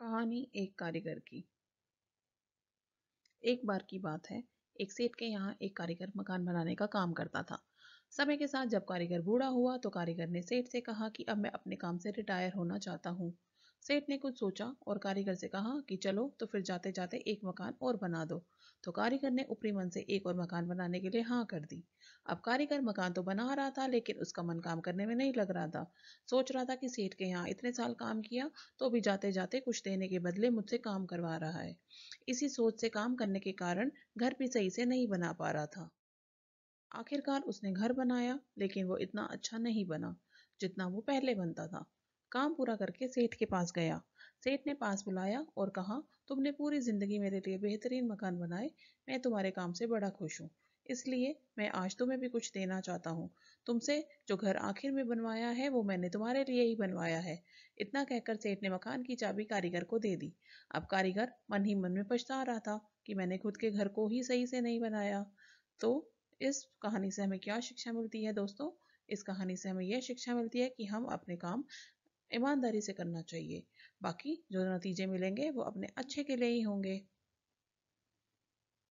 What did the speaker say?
कहानी एक कारीगर की एक बार की बात है एक सेठ के यहाँ एक कारीगर मकान बनाने का काम करता था समय के साथ जब कारीगर बूढ़ा हुआ तो कारीगर ने सेठ से कहा कि अब मैं अपने काम से रिटायर होना चाहता हूँ सेठ ने कुछ सोचा और कारीगर से कहा कि चलो तो फिर जाते जाते एक मकान और बना दो तो कारीगर ने ऊपरी मन से एक और मकान बनाने के लिए हाँ कर दी अब कारीगर मकान तो बना रहा था लेकिन उसका मन काम करने में नहीं लग रहा था सोच रहा था कि सेठ के यहाँ इतने साल काम किया तो भी जाते जाते कुछ देने के बदले मुझसे काम करवा रहा है इसी सोच से काम करने के कारण घर भी सही से नहीं बना पा रहा था आखिरकार उसने घर बनाया लेकिन वो इतना अच्छा नहीं बना जितना वो पहले बनता था काम पूरा करके सेठ के पास गया सेठ ने पास बुलाया और कहा तुमने पूरी जिंदगी मेरे लिए बेहतरीन मकान बनाए मैं तुम्हारे काम से बड़ा खुश हूँ इसलिए मैं आज तुम्हें भी कुछ देना चाहता हूँ तुमसे जो घर आखिर में बनवाया है वो मैंने तुम्हारे लिए ही बनवाया है इतना कहकर सेठ ने मकान की चाबी कारीगर को दे दी अब कारीगर मन ही मन में पछता रहा था कि मैंने खुद के घर को ही सही से नहीं बनाया तो इस कहानी से हमें क्या शिक्षा मिलती है दोस्तों इस कहानी से हमें यह शिक्षा मिलती है कि हम अपने काम ईमानदारी से करना चाहिए बाकी जो नतीजे मिलेंगे वो अपने अच्छे के लिए ही होंगे